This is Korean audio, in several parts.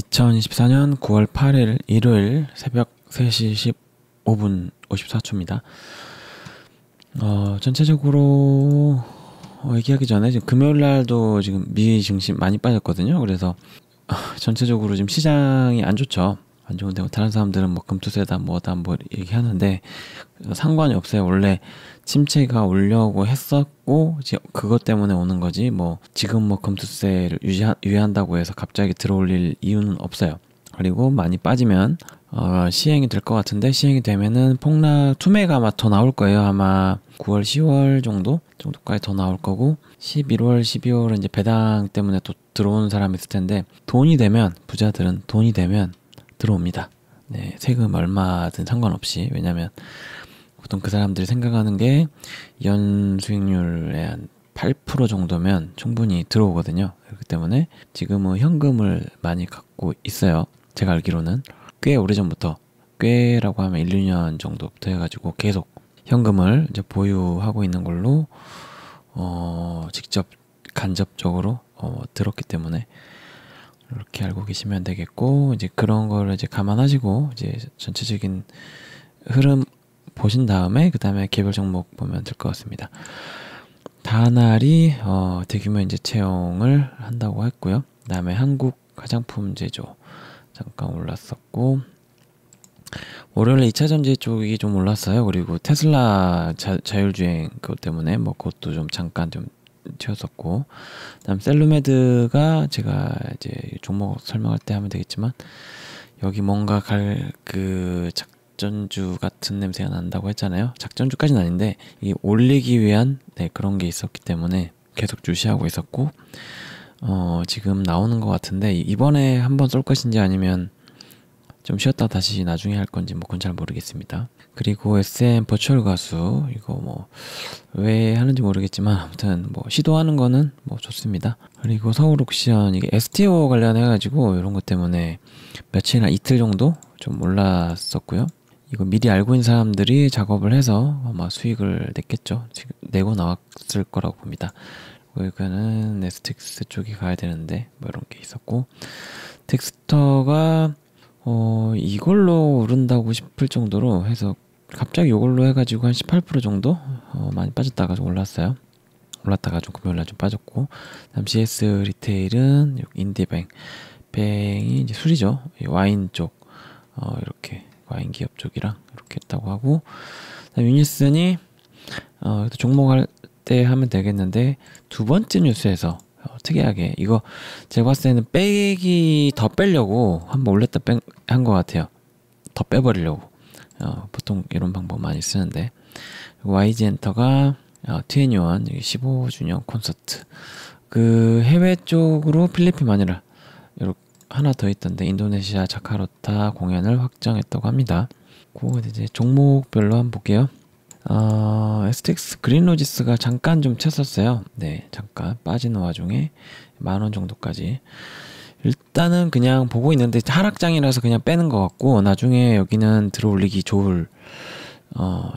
2024년 9월 8일 일요일 새벽 3시 15분 54초입니다. 어, 전체적으로 어, 얘기하기 전에 지금 금요일 날도 지금 미 증시 많이 빠졌거든요. 그래서 전체적으로 지금 시장이 안 좋죠. 안 좋은데 뭐 다른 사람들은 뭐 금투세다 뭐다 뭐 얘기하는데 그 상관이 없어요. 원래 침체가 올려고 했었고 이제 그것 때문에 오는 거지 뭐 지금 뭐 금투세를 유지하, 유지한다고 해서 갑자기 들어올릴 이유는 없어요. 그리고 많이 빠지면 어, 시행이 될 것 같은데 시행이 되면은 폭락 투매가 아마 더 나올 거예요 아마 9월 10월 정도 정도까지 더 나올 거고 11월 12월은 이제 배당 때문에 또 들어오는 사람이 있을 텐데 돈이 되면 부자들은 돈이 되면 들어옵니다. 네, 세금 얼마든 상관없이 왜냐하면 보통 그 사람들이 생각하는 게 연 수익률의 한8% 정도면 충분히 들어오거든요. 그렇기 때문에 지금은 뭐 현금을 많이 갖고 있어요. 제가 알기로는 꽤 오래전부터 꽤라고 하면 1, 2년 정도부터 해가지고 계속 현금을 이제 보유하고 있는 걸로 어, 직접 간접적으로 어, 들었기 때문에 이렇게 알고 계시면 되겠고 이제 그런 거를 이제 감안하시고 이제 전체적인 흐름 보신 다음에 그 다음에 개별 종목 보면 될 것 같습니다. 다날이 어, 대규모 이제 채용을 한다고 했고요. 그다음에 한국 화장품 제조 잠깐 올랐었고 월요일 2차 전지 쪽이 좀 올랐어요. 그리고 테슬라 자, 율주행 그것 때문에 뭐 그것도 좀 잠깐 좀 튀었었고 다음 셀루메드가 제가 이제 종목 설명할 때 하면 되겠지만 여기 뭔가 갈 그 작전주 같은 냄새가 난다고 했잖아요 작전주까지는 아닌데 이 올리기 위한 네, 그런 게 있었기 때문에 계속 주시하고 있었고 어, 지금 나오는 것 같은데 이번에 한번 쏠 것인지 아니면 좀 쉬었다 다시 나중에 할 건지 뭐 그건 잘 모르겠습니다. 그리고 SM 버추얼 가수 이거 뭐 왜 하는지 모르겠지만 아무튼 뭐 시도하는 거는 뭐 좋습니다. 그리고 서울 옥션 이게 STO 관련해 가지고 이런 것 때문에 며칠이나 이틀 정도 좀몰랐었고요 이거 미리 알고 있는 사람들이 작업을 해서 아마 수익을 냈겠죠. 내고 나왔을 거라고 봅니다. 이거는 넷스틱스 쪽이 가야 되는데 뭐 이런 게 있었고 텍스터가 어, 이걸로 오른다고 싶을 정도로 해서 갑자기 이걸로 해가지고 한 18% 정도 어, 많이 빠졌다가 좀 올랐어요. 올랐다가 좀 금요일날 좀 빠졌고 다음 CS 리테일은 인디뱅 뱅이 이제 술이죠. 와인 쪽 어, 이렇게 와인 기업 쪽이랑 이렇게 했다고 하고 다음 유니슨이 어, 종목할 때 하면 되겠는데 두 번째 뉴스에서 어, 특이하게 이거 제가 봤을 때는 빼기 더 빼려고 한 번 올렸다 뺀한 것 같아요. 더 빼버리려고 어, 보통 이런 방법 많이 쓰는데 YG 엔터가 어, 트웬티원 15주년 콘서트 그 해외 쪽으로 필리핀 아니라 이렇게 하나 더 있던데 인도네시아 자카르타 공연을 확정했다고 합니다. 그 이제 종목별로 한번 볼게요. 어, STX 그린로지스가 잠깐 좀 쳤었어요. 네, 잠깐 빠지는 와중에 만 원 정도까지. 일단은 그냥 보고 있는데 하락장이라서 그냥 빼는 것 같고 나중에 여기는 들어올리기 좋을 어,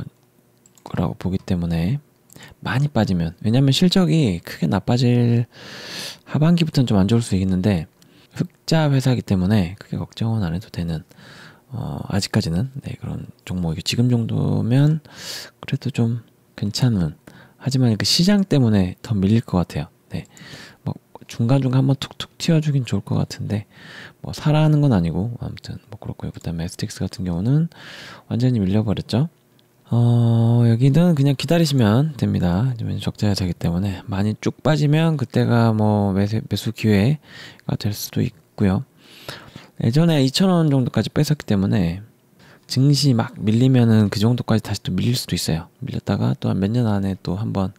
거라고 보기 때문에 많이 빠지면 왜냐면 실적이 크게 나빠질 하반기부터는 좀 안 좋을 수 있는데 흑자 회사기 때문에 크게 걱정은 안 해도 되는 어, 아직까지는 네, 그런 종목이 지금 정도면 그래도 좀 괜찮은 하지만 그 시장 때문에 더 밀릴 것 같아요. 네, 뭐 중간중간 한번 툭툭 튀어주긴 좋을 것 같은데 뭐살아라는건 아니고 아무튼 뭐 그렇고요. 그다음에 스틱스 같은 경우는 완전히 밀려버렸죠. 어, 여기는 그냥 기다리시면 됩니다. 적자야 되기 때문에 많이 쭉 빠지면 그때가 뭐 매수, 매수 기회가 될 수도 있고요. 예전에 2,000원 정도까지 뺐었기 때문에 증시 막 밀리면은 그 정도까지 다시 또 밀릴 수도 있어요. 밀렸다가 또 한 몇 년 안에 또 한번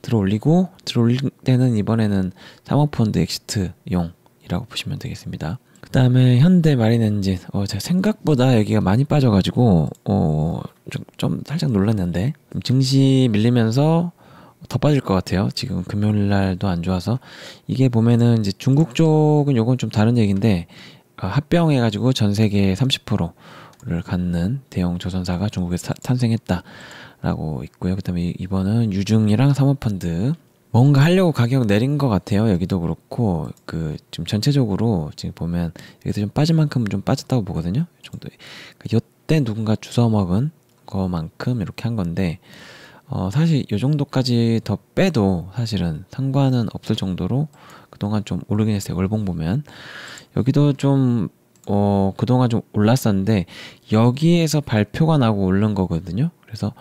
들어올리고 들어올릴 때는 이번에는 사모펀드 엑시트용이라고 보시면 되겠습니다. 그 다음에 현대 마리넨진 어, 제가 생각보다 여기가 많이 빠져가지고 어, 좀, 좀 살짝 놀랐는데 증시 밀리면서 더 빠질 것 같아요. 지금 금요일 날도 안 좋아서 이게 보면은 이제 중국 쪽은 요건 좀 다른 얘기인데 아, 합병해가지고 전 세계 30%를 갖는 대형 조선사가 중국에 서 탄생했다라고 있고요. 그다음에 이번은 유증이랑 사모펀드 뭔가 하려고 가격 내린 것 같아요. 여기도 그렇고 그 지금 전체적으로 지금 보면 여기서 좀 빠진 만큼 좀 빠졌다고 보거든요. 이 정도. 그러때 그러니까 누군가 주워 먹은 거만큼 이렇게 한 건데 어, 사실 요 정도까지 더 빼도 사실은 상관은 없을 정도로 그동안 좀 오르긴 했어요. 월봉 보면. 여기도 좀 어, 그동안 좀 올랐었는데 여기에서 발표가 나고 오른 거거든요. 그래서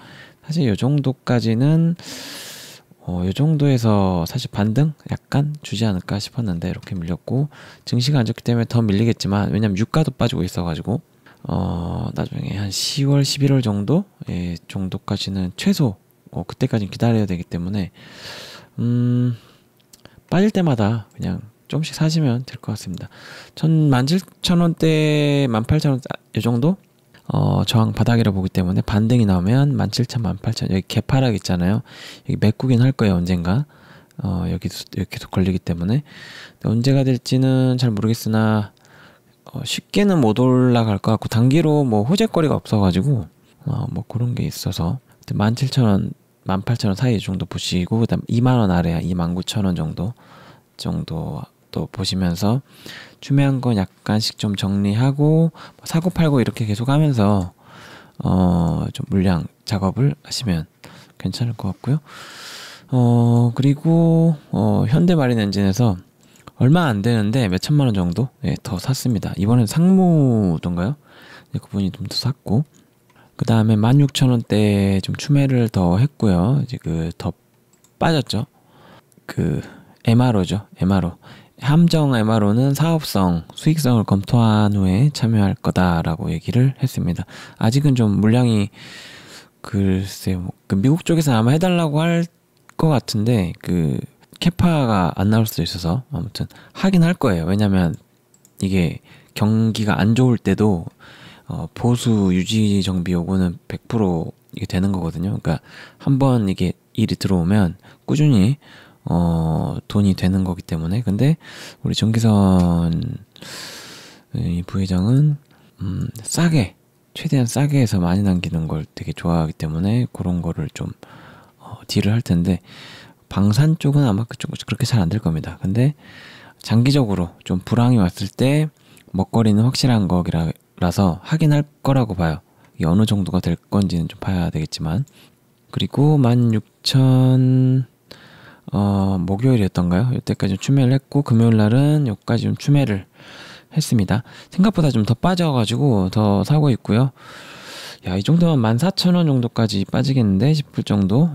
사실 요 정도까지는 어, 이 정도에서 사실 반등 약간 주지 않을까 싶었는데 이렇게 밀렸고 증시가 안 좋기 때문에 더 밀리겠지만 왜냐면 유가도 빠지고 있어가지고 어, 나중에 한 10월 11월 정도 예, 정도까지는 최소 어, 그때까지는 기다려야 되기 때문에 음, 빠질 때마다 그냥 조금씩 사시면 될 것 같습니다. 전 17,000원대, 18,000원 이 정도 어, 저항 바닥이라 보기 때문에 반등이 나오면 17,000, 18,000 여기 개파락 있잖아요. 여기 메꾸긴 할 거예요 언젠가. 어, 여기 도 계속 걸리기 때문에 언제가 될지는 잘 모르겠으나 어, 쉽게는 못 올라갈 것 같고 단기로 뭐 호재거리가 없어가지고 어, 뭐 그런 게 있어서 17,000원, 18,000원 사이 정도 보시고 그다음 2만 원 아래야 29,000원 정도 정도 또 보시면서 추매한 건 약간씩 좀 정리하고 사고 팔고 이렇게 계속 하면서 어 좀 물량 작업을 하시면 괜찮을 것 같고요. 어 그리고 어 현대마린 엔진에서 얼마 안 되는데 몇 천만 원 정도 예, 더 샀습니다. 이번엔 상무던가요? 예, 그분이 좀 더 샀고 그 다음에 만 육천 원대좀 추매를 더 했고요. 이제 그 더 빠졌죠. 그 MRO죠. MRO. 함정 MRO는 사업성, 수익성을 검토한 후에 참여할 거다라고 얘기를 했습니다. 아직은 좀 물량이 글쎄뭐그 미국 쪽에서 아마 해달라고 할 것 같은데 그 캐파가 안 나올 수도 있어서 아무튼 하긴 할 거예요. 왜냐면 이게 경기가 안 좋을 때도 어, 보수 유지 정비 요구는 100% 이게 되는 거거든요. 그러니까 한번 이게 일이 들어오면 꾸준히 어, 돈이 되는 거기 때문에. 근데 우리 정기선 부회장은 음, 싸게 최대한 싸게 해서 많이 남기는 걸 되게 좋아하기 때문에 그런 거를 좀 어, 딜을 할 텐데 방산 쪽은 아마 그쪽 그렇게 잘 안 될 겁니다. 근데 장기적으로 좀 불황이 왔을 때 먹거리는 확실한 거라서 확인할 거라고 봐요. 어느 정도가 될 건지는 좀 봐야 되겠지만 그리고 16,000 어, 목요일이었던가요? 이때까지 추매를 했고 금요일 날은 여기까지 좀 추매를 했습니다. 생각보다 좀 더 빠져가지고 더 사고 있고요. 야, 이 정도면 14,000원 정도까지 빠지겠는데 싶을 정도?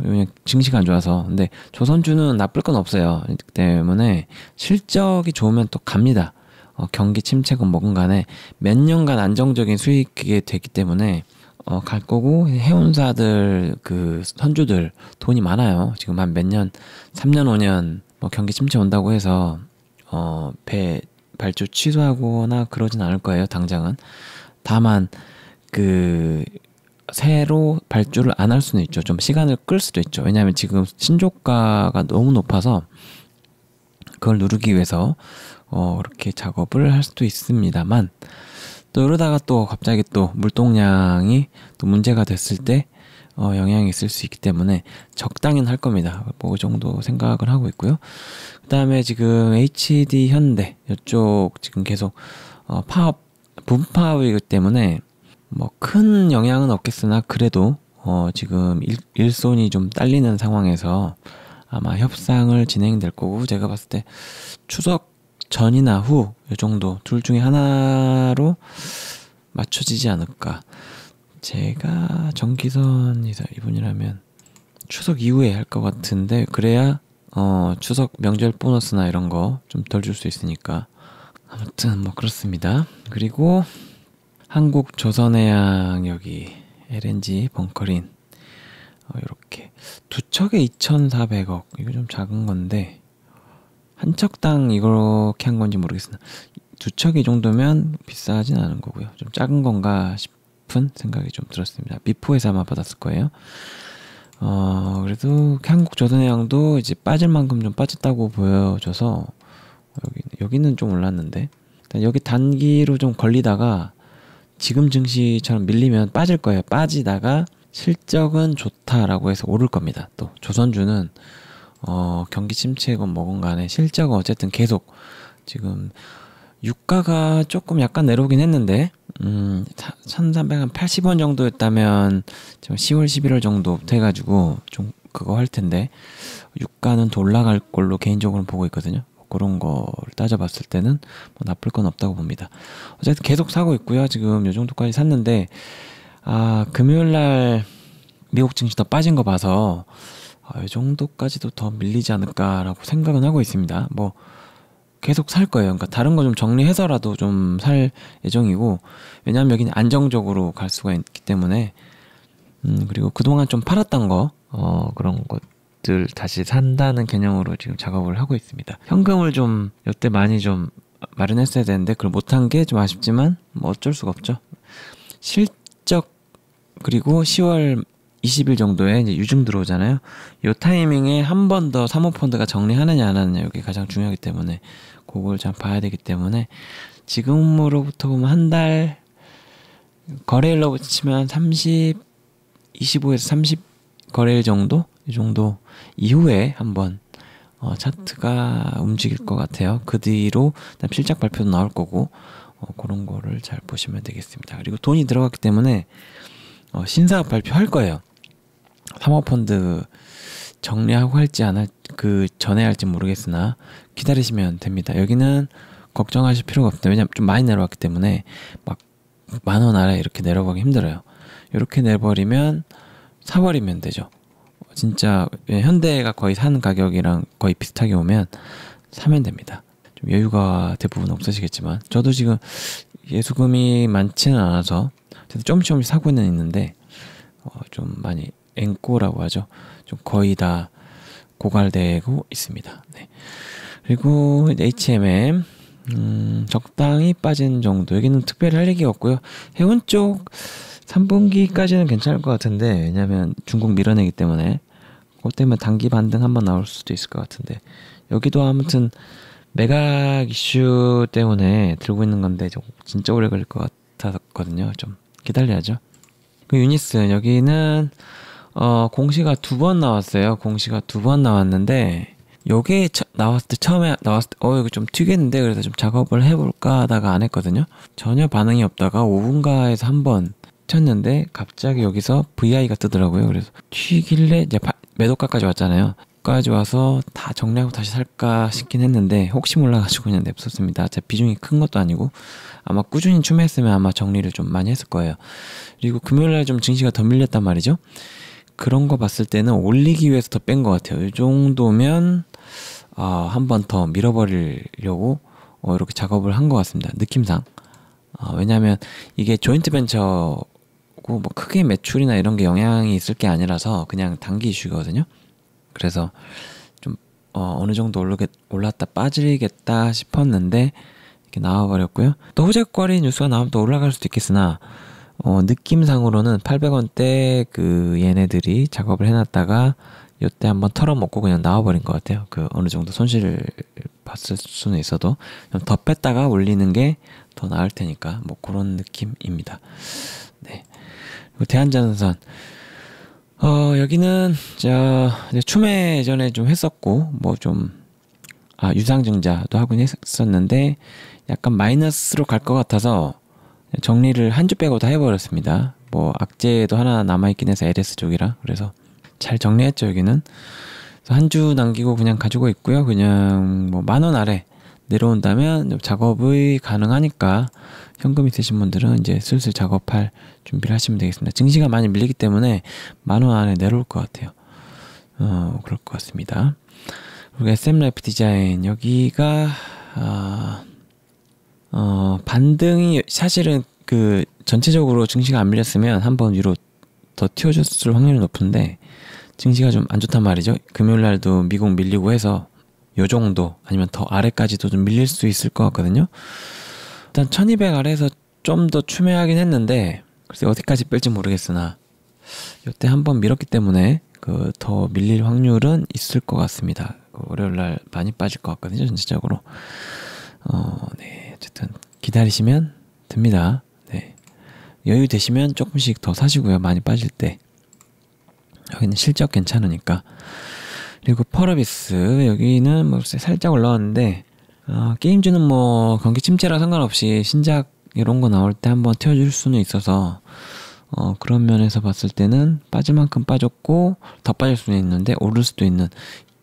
증시가 안 좋아서. 근데 조선주는 나쁠 건 없어요. 때문에 실적이 좋으면 또 갑니다. 어, 경기 침체건 뭐건 간에 몇 년간 안정적인 수익이 되기 때문에 어, 갈 거고 해운사들 그 선주들 돈이 많아요. 지금 한 몇 년, 3년, 5년 뭐 경기 침체 온다고 해서 어, 배 발주 취소하거나 그러진 않을 거예요. 당장은. 다만 그 새로 발주를 안 할 수는 있죠. 좀 시간을 끌 수도 있죠. 왜냐하면 지금 신조가가 너무 높아서 그걸 누르기 위해서 어, 이렇게 작업을 할 수도 있습니다만 또 이러다가 또 갑자기 또 물동량이 또 문제가 됐을 때 어, 영향이 있을 수 있기 때문에 적당히는 할 겁니다. 뭐 그 정도 생각을 하고 있고요. 그 다음에 지금 HD 현대 이쪽 지금 계속 어, 파업 분파업이기 때문에 뭐 큰 영향은 없겠으나 그래도 어, 지금 일, 일손이 좀 딸리는 상황에서 아마 협상을 진행될 거고 제가 봤을 때 추석 전이나 후, 이 정도 둘 중에 하나로 맞춰지지 않을까. 제가 정기선이다 이분이라면 추석 이후에 할 것 같은데 그래야 어, 추석 명절 보너스나 이런 거 좀 덜 줄 수 있으니까 아무튼 뭐 그렇습니다. 그리고 한국 조선해양 여기 LNG 벙커린 어, 이렇게 두 척에 2,400억 이거 좀 작은 건데 한 척당 이렇게 한 건지 모르겠습니다. 두 척이 정도면 비싸진 않은 거고요. 좀 작은 건가 싶은 생각이 좀 들었습니다. 미포에서 아마 받았을 거예요. 어, 그래도 한국 조선의 양도 이제 빠질 만큼 좀 빠졌다고 보여져서 여기, 여기는 좀 올랐는데 일단 여기 단기로 좀 걸리다가 지금 증시처럼 밀리면 빠질 거예요. 빠지다가 실적은 좋다라고 해서 오를 겁니다. 또 조선주는 어, 경기 침체건 뭐건 간에 실적은 어쨌든 계속 지금 유가가 조금 약간 내려오긴 했는데 음, 1380원 정도였다면 지금 10월 11월 정도부터 해가지고 좀 그거 할 텐데 유가는 더 올라갈 걸로 개인적으로 보고 있거든요. 그런 거를 따져봤을 때는 뭐 나쁠 건 없다고 봅니다. 어쨌든 계속 사고 있고요. 지금 요 정도까지 샀는데 아 금요일 날 미국 증시 더 빠진 거 봐서 아, 이 정도까지도 더 밀리지 않을까라고 생각은 하고 있습니다. 뭐 계속 살 거예요. 그러니까 다른 거 좀 정리해서라도 좀 살 예정이고 왜냐하면 여기는 안정적으로 갈 수가 있기 때문에 음 그리고 그동안 좀 팔았던 거 어, 그런 것들 다시 산다는 개념으로 지금 작업을 하고 있습니다. 현금을 좀 여태 많이 좀 마련했어야 되는데 그걸 못한 게 좀 아쉽지만 뭐 어쩔 수가 없죠. 실적 그리고 10월 20일 정도에 이제 유증 들어오잖아요. 요 타이밍에 한 번 더 사모펀드가 정리하느냐 안 하느냐 이게 가장 중요하기 때문에 그걸 잘 봐야 되기 때문에 지금으로부터 보면 한달 거래일로 치면 30 25에서 30 거래일 정도 이 정도 이후에 한번 어, 차트가 움직일 것 같아요. 그 뒤로 실적 발표도 나올 거고 어, 그런 거를 잘 보시면 되겠습니다. 그리고 돈이 들어갔기 때문에 어, 신사 업 발표할 거예요. 사모펀드 정리하고 할지 안할그 전에 할지 모르겠으나 기다리시면 됩니다. 여기는 걱정하실 필요가 없다. 왜냐면 좀 많이 내려왔기 때문에 막 만 원 아래 이렇게 내려가기 힘들어요. 이렇게 내버리면 사버리면 되죠. 진짜 예, 현대가 거의 산 가격이랑 거의 비슷하게 오면 사면 됩니다. 좀 여유가 대부분 없으시겠지만 저도 지금 예수금이 많지는 않아서 조금씩 조금씩 사고는 있는데 어, 좀 많이 앵꼬라고 하죠. 좀 거의 다 고갈되고 있습니다. 네. 그리고 HMM 음, 적당히 빠진 정도. 여기는 특별히 할 얘기가 없고요. 해운 쪽 3분기까지는 괜찮을 것 같은데 왜냐하면 중국 밀어내기 때문에 그것 때문에 단기 반등 한번 나올 수도 있을 것 같은데 여기도 아무튼 매각 이슈 때문에 들고 있는 건데 진짜 오래 걸릴 것 같았거든요. 좀 기다려야죠. 그 유니스 여기는 어, 공시가 두 번 나왔어요. 공시가 두 번 나왔는데, 요게 처, 나왔을 때 처음에 나왔을 때, 어, 이거 좀 튀겠는데? 그래서 좀 작업을 해볼까 하다가 안 했거든요. 전혀 반응이 없다가 5분가에서 한 번 쳤는데, 갑자기 여기서 VI가 뜨더라고요. 그래서 튀길래, 이제 바, 매도가까지 왔잖아요. 까지 와서 다 정리하고 다시 살까 싶긴 했는데 혹시 몰라가지고 그냥 냅뒀습니다. 제 비중이 큰 것도 아니고 아마 꾸준히 춤했으면 아마 정리를 좀 많이 했을 거예요. 그리고 금요일날 좀 증시가 더 밀렸단 말이죠. 그런 거 봤을 때는 올리기 위해서 더 뺀 것 같아요. 이 정도면 어, 아, 한 번 더 밀어버리려고 어, 이렇게 작업을 한 것 같습니다. 느낌상. 어, 아, 왜냐하면 이게 조인트 벤처고 뭐 크게 매출이나 이런 게 영향이 있을 게 아니라서 그냥 단기 이슈거든요. 그래서 좀 어, 어느 정도 올르게, 올랐다 빠지겠다 싶었는데 이렇게 나와버렸고요. 또후재거리 뉴스가 나오면 또 올라갈 수도 있겠으나 어, 느낌상으로는 800원대 그 얘네들이 작업을 해놨다가 요때 한번 털어먹고 그냥 나와버린 것 같아요. 그 어느 정도 손실을 봤을 수는 있어도 더 뺐다가 올리는 게 더 나을 테니까 뭐 그런 느낌입니다. 네. 그리고 대한전선 어 여기는 자 춤에 전에 좀 했었고 뭐좀아 유상증자도 하긴 했었는데 약간 마이너스로 갈 것 같아서 정리를 한 주 빼고 다 해버렸습니다. 뭐 악재도 하나 남아있긴 해서 LS 쪽이라 그래서 잘 정리했죠 여기는 한주 남기고 그냥 가지고 있고요. 그냥 뭐만원 아래 내려온다면 작업이 가능하니까 현금 있으신 분들은 이제 슬슬 작업할 준비를 하시면 되겠습니다. 증시가 많이 밀리기 때문에 만원 안에 내려올 것 같아요. 어, 그럴 것 같습니다. 그리고 SM 라이프 디자인 여기가 아, 어, 반등이 사실은 그 전체적으로 증시가 안 밀렸으면 한번 위로 더튀어졌을 확률이 높은데 증시가 좀 안 좋단 말이죠. 금요일 날도 미국 밀리고 해서 요 정도 아니면 더 아래까지도 좀 밀릴 수 있을 것 같거든요. 일단 1200 아래에서 좀 더 추매하긴 했는데 글쎄 어디까지 뺄지 모르겠으나 요때 한번 밀었기 때문에 그더 밀릴 확률은 있을 것 같습니다. 그 월요일 날 많이 빠질 것 같거든요, 전체적으로. 어, 네. 어쨌든 기다리시면 됩니다. 네. 여유 되시면 조금씩 더 사시고요. 많이 빠질 때. 여기는 실적 괜찮으니까. 그리고 펄어비스 여기는 뭐 살짝 올라왔는데 어, 게임즈는 뭐 경기 침체라 상관없이 신작 이런 거 나올 때 한번 튀어줄 수는 있어서 어, 그런 면에서 봤을 때는 빠질 만큼 빠졌고 더 빠질 수는 있는데 오를 수도 있는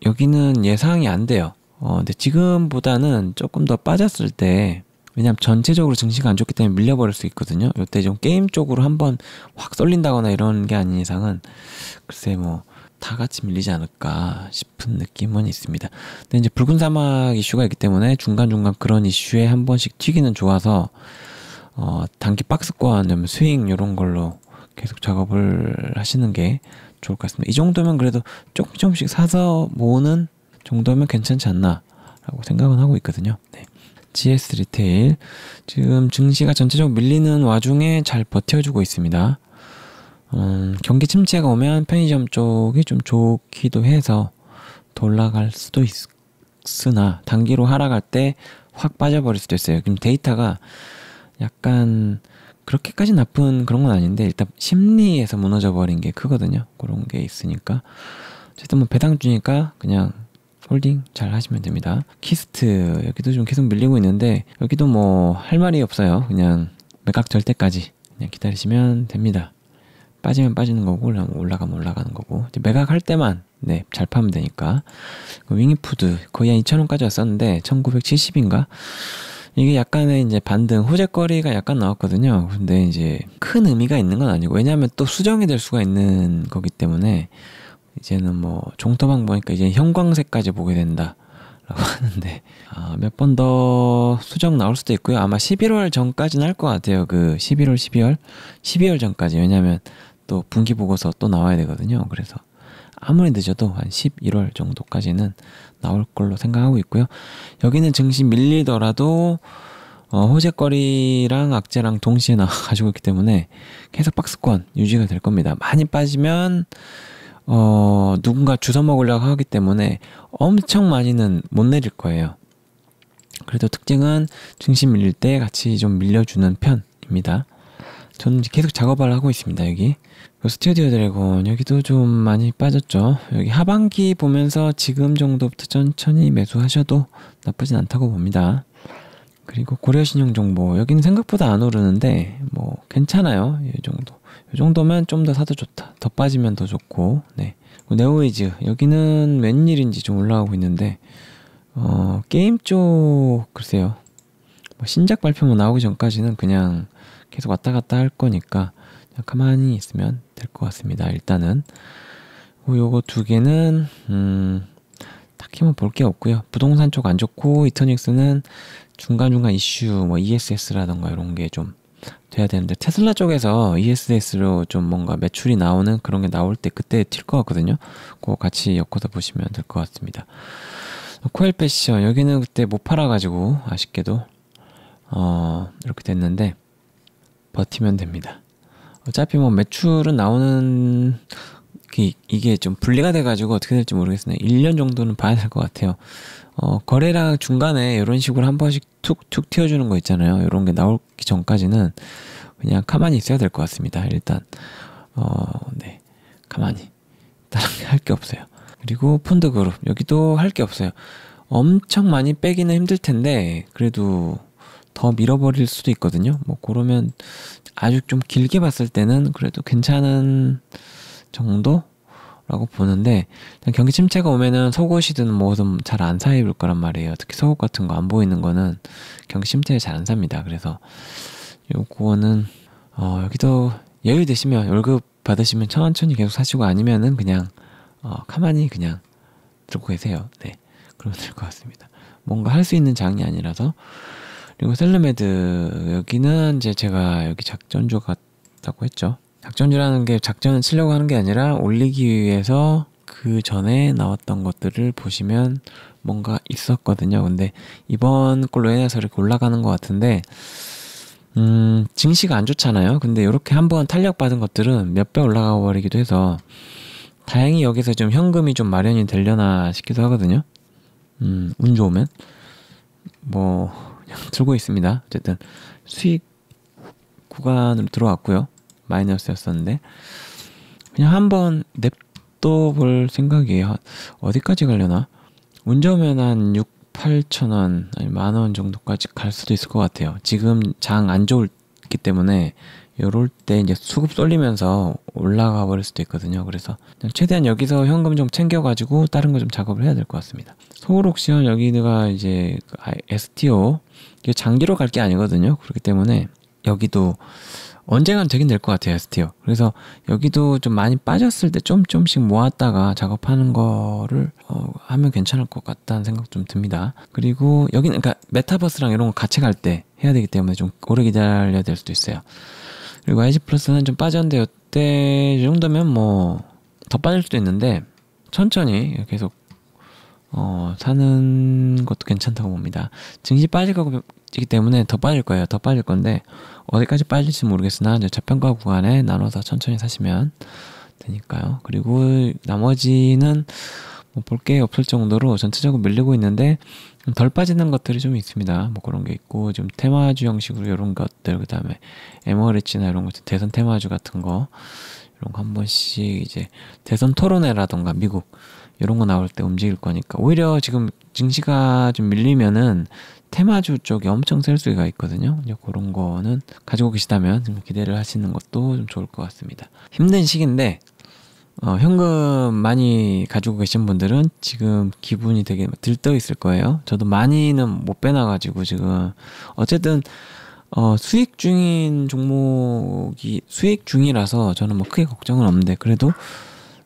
여기는 예상이 안 돼요. 어, 근데 지금보다는 조금 더 빠졌을 때 왜냐면 전체적으로 증시가 안 좋기 때문에 밀려버릴 수 있거든요. 이때 좀 게임 쪽으로 한번 확 쏠린다거나 이런 게 아닌 이상은 글쎄 뭐 다 같이 밀리지 않을까 싶은 느낌은 있습니다. 근데 이제 붉은 사막 이슈가 있기 때문에 중간중간 그런 이슈에 한 번씩 튀기는 좋아서 어, 단기 박스권, 아니면 스윙 이런 걸로 계속 작업을 하시는 게 좋을 것 같습니다. 이 정도면 그래도 조금 조금씩 사서 모으는 정도면 괜찮지 않나라고 생각은 하고 있거든요. 네. GS 리테일. 지금 증시가 전체적으로 밀리는 와중에 잘 버텨주고 있습니다. 음, 경기 침체가 오면 편의점 쪽이 좀 좋기도 해서 돌아갈 수도 있으나 단기로 하락할 때 확 빠져버릴 수도 있어요. 지금 데이터가 약간 그렇게까지 나쁜 그런 건 아닌데 일단 심리에서 무너져 버린 게 크거든요. 그런 게 있으니까 어쨌든 뭐 배당 주니까 그냥 홀딩 잘 하시면 됩니다. 키스트 여기도 좀 계속 밀리고 있는데 여기도 뭐 할 말이 없어요. 그냥 매각 절 때까지 그냥 기다리시면 됩니다. 빠지면 빠지는 거고 올라가면 올라가는 거고 매각할 때만 네, 잘 파면 되니까 그 윙이푸드 거의 한 2,000원까지 왔었는데 1970인가? 이게 약간의 이제 반등 호재거리가 약간 나왔거든요. 근데 이제 큰 의미가 있는 건 아니고 왜냐하면 또 수정이 될 수가 있는 거기 때문에 이제는 뭐 종토방 보니까 이제 형광색까지 보게 된다. 라고 하는데 아, 몇 번 더 수정 나올 수도 있고요. 아마 11월 전까지는 할 것 같아요. 그 11월, 12월, 12월 전까지 왜냐하면 또 분기 보고서 또 나와야 되거든요. 그래서 아무리 늦어도 한 11월 정도까지는 나올 걸로 생각하고 있고요. 여기는 증시 밀리더라도 어, 호재거리랑 악재랑 동시에 나가지고 있기 때문에 계속 박스권 유지가 될 겁니다. 많이 빠지면 어, 누군가 주워 먹으려고 하기 때문에 엄청 많이는 못 내릴 거예요. 그래도 특징은 중심 밀릴 때 같이 좀 밀려주는 편입니다. 저는 계속 작업을 하고 있습니다, 여기. 그 스튜디오 드래곤, 여기도 좀 많이 빠졌죠. 여기 하반기 보면서 지금 정도부터 천천히 매수하셔도 나쁘진 않다고 봅니다. 그리고 고려신용 정보, 여기는 생각보다 안 오르는데, 뭐, 괜찮아요, 이 정도. 이 정도면 좀 더 사도 좋다. 더 빠지면 더 좋고, 네. 네오이즈, 여기는 웬일인지 좀 올라가고 있는데, 어, 게임 쪽, 글쎄요. 뭐 신작 발표만 나오기 전까지는 그냥 계속 왔다 갔다 할 거니까, 가만히 있으면 될 것 같습니다. 일단은. 어, 요거 두 개는, 음, 딱히 뭐 볼 게 없고요. 부동산 쪽 안 좋고, 이터닉스는 중간중간 이슈, 뭐 ESS라던가 이런 게좀 돼야 되는데 테슬라 쪽에서 ESS로 좀 뭔가 매출이 나오는 그런 게 나올 때 그때 튈 것 같거든요. 그거 같이 엮어서 보시면 될 것 같습니다. 코엘 패션 여기는 그때 못 팔아가지고 아쉽게도 어, 이렇게 됐는데 버티면 됩니다. 어차피 뭐 매출은 나오는 그, 이게 좀 분리가 돼가지고 어떻게 될지 모르겠어요. 1년 정도는 봐야 될 것 같아요. 어, 거래량 중간에 이런 식으로 한 번씩 툭툭 튀어주는 거 있잖아요. 이런 게 나오기 전까지는 그냥 가만히 있어야 될 것 같습니다. 일단, 어, 네. 가만히. 다른 할게 없어요. 그리고 펀드 그룹. 여기도 할 게 없어요. 엄청 많이 빼기는 힘들 텐데, 그래도 더 밀어버릴 수도 있거든요. 뭐, 그러면 아주 좀 길게 봤을 때는 그래도 괜찮은 정도라고 보는데 경기 침체가 오면은 속옷이든 뭐든 잘 안 사 입을 거란 말이에요. 특히 속옷 같은 거 안 보이는 거는 경기 침체에 잘 안 삽니다. 그래서 요거는 어 여기도 여유 되시면 월급 받으시면 천천히 계속 사시고 아니면은 그냥 어 가만히 그냥 들고 계세요. 네. 그러면 될 것 같습니다. 뭔가 할 수 있는 장이 아니라서 그리고 셀러메드 여기는 이제 제가 여기 작전조 같다고 했죠. 작전주라는 게 작전을 치려고 하는 게 아니라 올리기 위해서 그 전에 나왔던 것들을 보시면 뭔가 있었거든요. 근데 이번 걸로 해서 이렇게 올라가는 것 같은데 음, 증시가 안 좋잖아요. 근데 이렇게 한번 탄력받은 것들은 몇 배 올라가 버리기도 해서 다행히 여기서 좀 현금이 좀 마련이 되려나 싶기도 하거든요. 음, 운 좋으면 뭐 그냥 들고 있습니다. 어쨌든 수익 구간으로 들어왔고요. 마이너스였었는데 그냥 한번 냅둬 볼 생각이에요. 어디까지 가려나? 운전으면한 6, 8천 원, 아니 만 원 정도까지 갈 수도 있을 것 같아요. 지금 장 안 좋기 때문에 요럴 때 이제 수급 쏠리면서 올라가 버릴 수도 있거든요. 그래서 최대한 여기서 현금 좀 챙겨가지고 다른 거 좀 작업을 해야 될 것 같습니다. 서울 옥션 여기가 이제 STO 아, 이게 장기로 갈 게 아니거든요. 그렇기 때문에 여기도 언젠간 되긴 될 것 같아요, 에 스티어. 그래서 여기도 좀 많이 빠졌을 때 좀 좀씩 모았다가 작업하는 거를 어, 하면 괜찮을 것 같다는 생각 좀 듭니다. 그리고 여기는 그니까 메타버스랑 이런 거 같이 갈 때 해야 되기 때문에 좀 오래 기다려야 될 수도 있어요. 그리고 YG 플러스는 좀 빠졌는데 이때 정도면 뭐 더 빠질 수도 있는데 천천히 계속 어, 사는 것도 괜찮다고 봅니다. 증시 빠질 거기 때문에 더 빠질 거예요. 더 빠질 건데 어디까지 빨릴지 모르겠으나 이제 저평가 구간에 나눠서 천천히 사시면 되니까요. 그리고 나머지는 뭐볼 게 없을 정도로 전체적으로 밀리고 있는데 덜 빠지는 것들이 좀 있습니다. 뭐 그런 게 있고 좀 테마주 형식으로 이런 것들 그다음에 에머리치나 이런 것들 대선 테마주 같은 거 이런 거 한 번씩 이제 대선 토론회라던가 미국 이런 거 나올 때 움직일 거니까 오히려 지금 증시가 좀 밀리면은 테마주 쪽에 엄청 셀수가 있거든요. 그런 거는 가지고 계시다면 좀 기대를 하시는 것도 좀 좋을 것 같습니다. 힘든 시기인데 어, 현금 많이 가지고 계신 분들은 지금 기분이 되게 들떠 있을 거예요. 저도 많이는 못 빼놔가지고 지금 어쨌든 어, 수익 중인 종목이 수익 중이라서 저는 뭐 크게 걱정은 없는데 그래도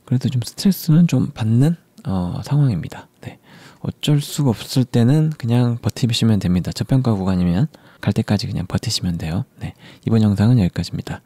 그래도 좀 스트레스는 좀 받는 어, 상황입니다. 네. 어쩔 수 없을 때는 그냥 버티시면 됩니다. 저평가 구간이면 갈 때까지 그냥 버티시면 돼요. 네. 이번 영상은 여기까지입니다.